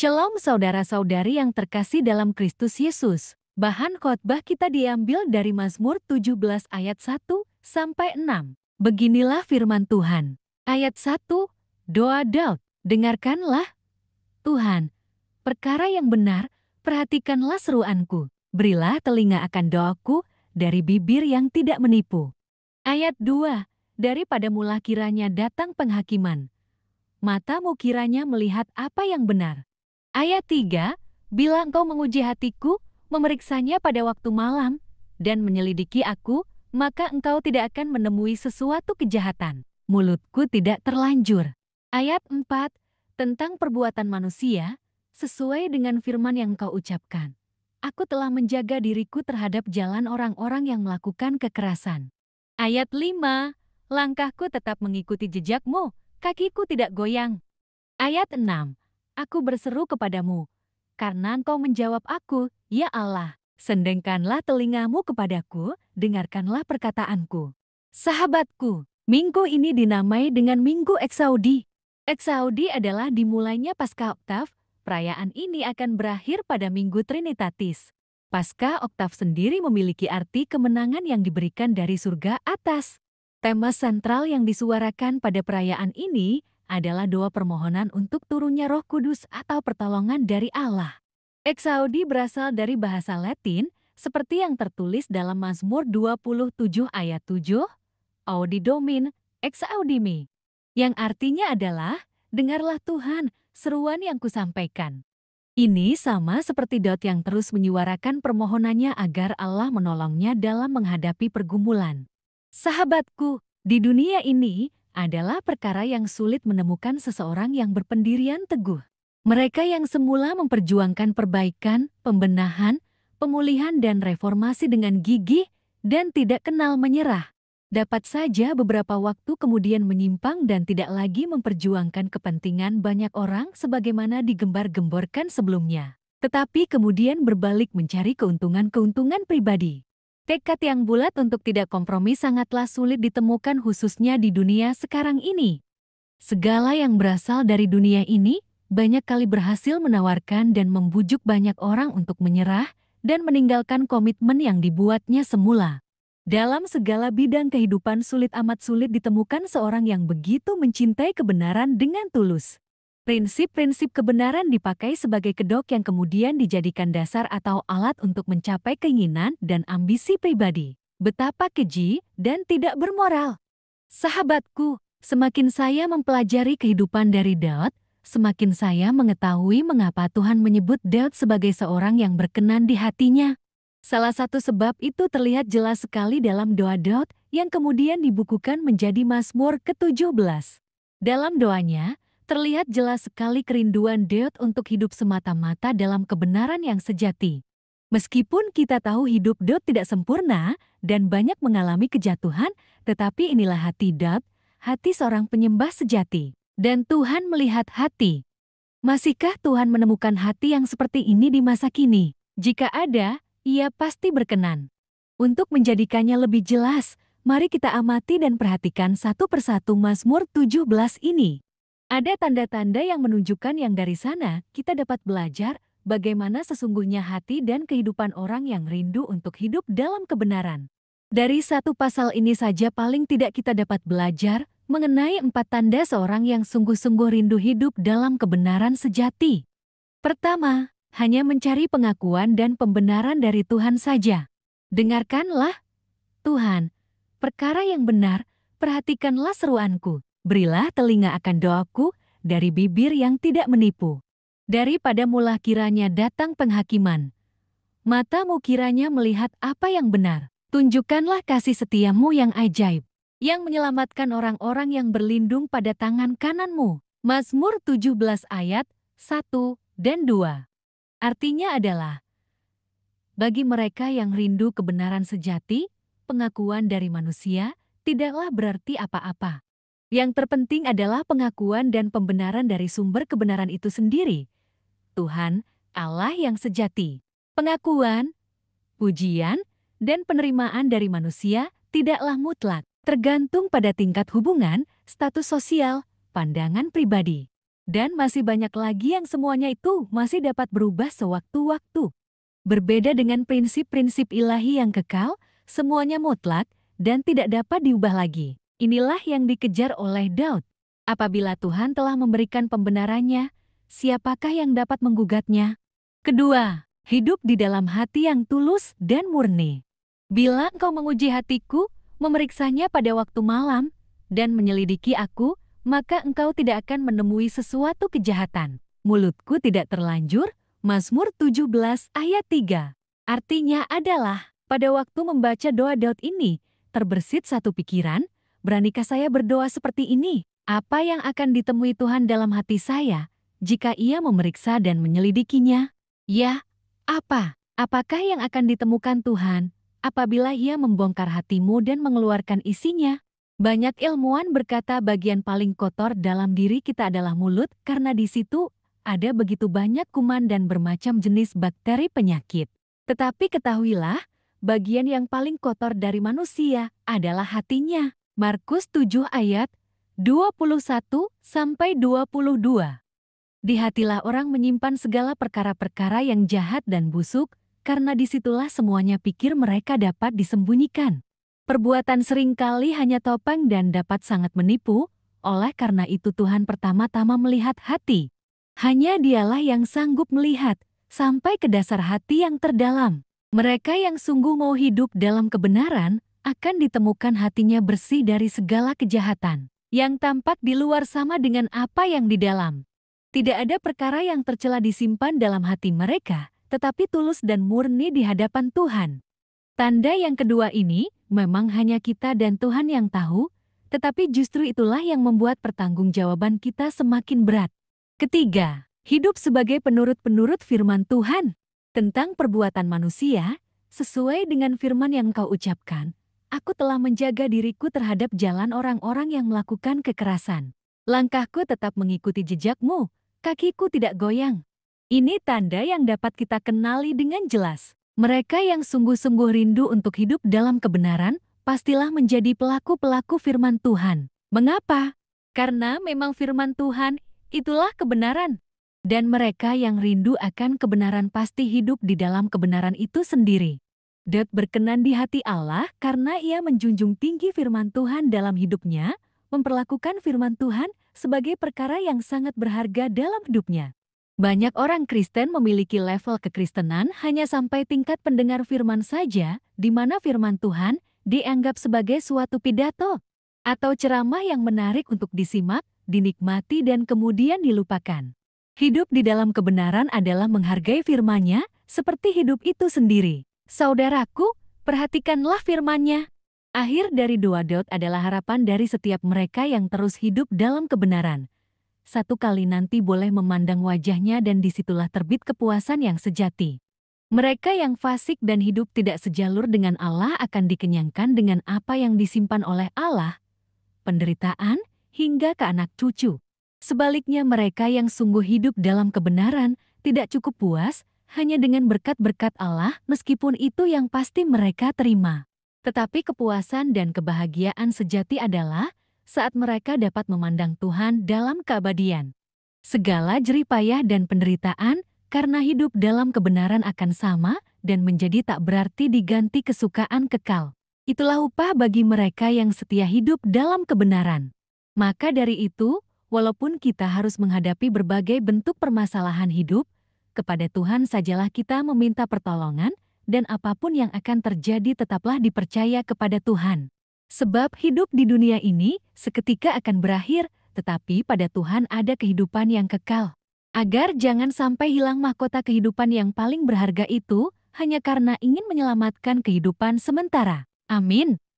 Shalom saudara-saudari yang terkasih dalam Kristus Yesus. Bahan khotbah kita diambil dari Mazmur 17 ayat 1 sampai 6. Beginilah firman Tuhan. Ayat 1, doa Daud. Dengarkanlah, Tuhan, perkara yang benar, perhatikanlah seruanku. Berilah telinga akan doaku dari bibir yang tidak menipu. Ayat 2, daripada mula kiranya datang penghakiman. Matamu kiranya melihat apa yang benar Ayat 3, Bila engkau menguji hatiku, memeriksanya pada waktu malam, dan menyelidiki aku, maka engkau tidak akan menemui sesuatu kejahatan. Mulutku tidak terlanjur. Ayat 4, tentang perbuatan manusia, sesuai dengan firman yang engkau ucapkan. Aku telah menjaga diriku terhadap jalan orang-orang yang melakukan kekerasan. Ayat 5, langkahku tetap mengikuti jejakmu, kakiku tidak goyang. Ayat 6, aku berseru kepadamu. Karena engkau menjawab aku, ya Allah, sendengkanlah telingamu kepadaku, dengarkanlah perkataanku. Sahabatku, minggu ini dinamai dengan Minggu Eksaudi. Eksaudi adalah dimulainya pasca oktav, perayaan ini akan berakhir pada Minggu Trinitatis. Pasca oktav sendiri memiliki arti kemenangan yang diberikan dari surga atas. Tema sentral yang disuarakan pada perayaan ini adalah doa permohonan untuk turunnya roh kudus atau pertolongan dari Allah. Eksaudi berasal dari bahasa Latin, seperti yang tertulis dalam Mazmur 27 ayat 7, Audi Domin, Exaudimi, yang artinya adalah, dengarlah Tuhan, seruan yang kusampaikan. Ini sama seperti Dot yang terus menyuarakan permohonannya agar Allah menolongnya dalam menghadapi pergumulan. Sahabatku, di dunia ini, adalah perkara yang sulit menemukan seseorang yang berpendirian teguh. Mereka yang semula memperjuangkan perbaikan, pembenahan, pemulihan dan reformasi dengan gigih dan tidak kenal menyerah. Dapat saja beberapa waktu kemudian menyimpang dan tidak lagi memperjuangkan kepentingan banyak orang sebagaimana digembar-gemborkan sebelumnya. Tetapi kemudian berbalik mencari keuntungan-keuntungan pribadi. Tekad yang bulat untuk tidak kompromi sangatlah sulit ditemukan khususnya di dunia sekarang ini. Segala yang berasal dari dunia ini banyak kali berhasil menawarkan dan membujuk banyak orang untuk menyerah dan meninggalkan komitmen yang dibuatnya semula. Dalam segala bidang kehidupan sulit amat sulit ditemukan seorang yang begitu mencintai kebenaran dengan tulus. Prinsip-prinsip kebenaran dipakai sebagai kedok yang kemudian dijadikan dasar atau alat untuk mencapai keinginan dan ambisi pribadi. Betapa keji dan tidak bermoral. Sahabatku, semakin saya mempelajari kehidupan dari Daud, semakin saya mengetahui mengapa Tuhan menyebut Daud sebagai seorang yang berkenan di hatinya. Salah satu sebab itu terlihat jelas sekali dalam doa Daud yang kemudian dibukukan menjadi Mazmur ke-17. Dalam doanya, terlihat jelas sekali kerinduan Deot untuk hidup semata-mata dalam kebenaran yang sejati. Meskipun kita tahu hidup Dot tidak sempurna dan banyak mengalami kejatuhan, tetapi inilah hati Dot, hati seorang penyembah sejati. Dan Tuhan melihat hati. Masihkah Tuhan menemukan hati yang seperti ini di masa kini? Jika ada, ia pasti berkenan. Untuk menjadikannya lebih jelas, mari kita amati dan perhatikan satu persatu Mazmur 17 ini. Ada tanda-tanda yang menunjukkan yang dari sana kita dapat belajar bagaimana sesungguhnya hati dan kehidupan orang yang rindu untuk hidup dalam kebenaran. Dari satu pasal ini saja paling tidak kita dapat belajar mengenai empat tanda seorang yang sungguh-sungguh rindu hidup dalam kebenaran sejati. Pertama, hanya mencari pengakuan dan pembenaran dari Tuhan saja. Dengarkanlah, Tuhan, perkara yang benar, perhatikanlah seruanku. Berilah telinga akan doaku dari bibir yang tidak menipu. Daripada mula kiranya datang penghakiman. Matamu kiranya melihat apa yang benar. Tunjukkanlah kasih setiamu yang ajaib, yang menyelamatkan orang-orang yang berlindung pada tangan kananmu. Mazmur 17 ayat 1 dan 2. Artinya adalah, bagi mereka yang rindu kebenaran sejati, pengakuan dari manusia tidaklah berarti apa-apa. Yang terpenting adalah pengakuan dan pembenaran dari sumber kebenaran itu sendiri. Tuhan, Allah yang sejati. Pengakuan, pujian, dan penerimaan dari manusia tidaklah mutlak, tergantung pada tingkat hubungan, status sosial, pandangan pribadi. Dan masih banyak lagi yang semuanya itu masih dapat berubah sewaktu-waktu. Berbeda dengan prinsip-prinsip ilahi yang kekal, semuanya mutlak dan tidak dapat diubah lagi. Inilah yang dikejar oleh Daud. Apabila Tuhan telah memberikan pembenarannya, siapakah yang dapat menggugatnya? Kedua, hidup di dalam hati yang tulus dan murni. Bila engkau menguji hatiku, memeriksanya pada waktu malam, dan menyelidiki aku, maka engkau tidak akan menemui sesuatu kejahatan. Mulutku tidak terlanjur, Mazmur 17 ayat 3. Artinya adalah, pada waktu membaca doa Daud ini, terbersit satu pikiran, beranikah saya berdoa seperti ini? Apa yang akan ditemui Tuhan dalam hati saya jika ia memeriksa dan menyelidikinya? Ya, apa? Apakah yang akan ditemukan Tuhan apabila ia membongkar hatimu dan mengeluarkan isinya? Banyak ilmuwan berkata bagian paling kotor dalam diri kita adalah mulut karena di situ ada begitu banyak kuman dan bermacam jenis bakteri penyakit. Tetapi ketahuilah, bagian yang paling kotor dari manusia adalah hatinya. Markus 7 ayat 21 sampai 22. Di hatilah orang menyimpan segala perkara-perkara yang jahat dan busuk, karena disitulah semuanya pikir mereka dapat disembunyikan. Perbuatan seringkali hanya topeng dan dapat sangat menipu, oleh karena itu Tuhan pertama-tama melihat hati. Hanya dialah yang sanggup melihat, sampai ke dasar hati yang terdalam. Mereka yang sungguh mau hidup dalam kebenaran, akan ditemukan hatinya bersih dari segala kejahatan yang tampak di luar sama dengan apa yang di dalam. Tidak ada perkara yang tercela disimpan dalam hati mereka, tetapi tulus dan murni di hadapan Tuhan. Tanda yang kedua ini memang hanya kita dan Tuhan yang tahu, tetapi justru itulah yang membuat pertanggungjawaban kita semakin berat. Ketiga, hidup sebagai penurut-penurut firman Tuhan tentang perbuatan manusia sesuai dengan firman yang kau ucapkan, aku telah menjaga diriku terhadap jalan orang-orang yang melakukan kekerasan. Langkahku tetap mengikuti jejakmu, kakiku tidak goyang. Ini tanda yang dapat kita kenali dengan jelas. Mereka yang sungguh-sungguh rindu untuk hidup dalam kebenaran, pastilah menjadi pelaku-pelaku firman Tuhan. Mengapa? Karena memang firman Tuhan, itulah kebenaran. Dan mereka yang rindu akan kebenaran pasti hidup di dalam kebenaran itu sendiri. Daud berkenan di hati Allah karena ia menjunjung tinggi firman Tuhan dalam hidupnya, memperlakukan firman Tuhan sebagai perkara yang sangat berharga dalam hidupnya. Banyak orang Kristen memiliki level kekristenan hanya sampai tingkat pendengar firman saja, di mana firman Tuhan dianggap sebagai suatu pidato atau ceramah yang menarik untuk disimak, dinikmati, dan kemudian dilupakan. Hidup di dalam kebenaran adalah menghargai firmannya seperti hidup itu sendiri. Saudaraku, perhatikanlah firmannya. Akhir dari doa Daud adalah harapan dari setiap mereka yang terus hidup dalam kebenaran. Satu kali nanti boleh memandang wajahnya dan disitulah terbit kepuasan yang sejati. Mereka yang fasik dan hidup tidak sejalur dengan Allah akan dikenyangkan dengan apa yang disimpan oleh Allah, penderitaan, hingga ke anak cucu. Sebaliknya mereka yang sungguh hidup dalam kebenaran tidak cukup puas, hanya dengan berkat-berkat Allah meskipun itu yang pasti mereka terima. Tetapi kepuasan dan kebahagiaan sejati adalah saat mereka dapat memandang Tuhan dalam keabadian. Segala jeripayah dan penderitaan karena hidup dalam kebenaran akan sama dan menjadi tak berarti diganti kesukaan kekal. Itulah upah bagi mereka yang setia hidup dalam kebenaran. Maka dari itu, walaupun kita harus menghadapi berbagai bentuk permasalahan hidup, kepada Tuhan sajalah kita meminta pertolongan, dan apapun yang akan terjadi tetaplah dipercaya kepada Tuhan. Sebab hidup di dunia ini seketika akan berakhir, tetapi pada Tuhan ada kehidupan yang kekal. Agar jangan sampai hilang mahkota kehidupan yang paling berharga itu hanya karena ingin menyelamatkan kehidupan sementara. Amin.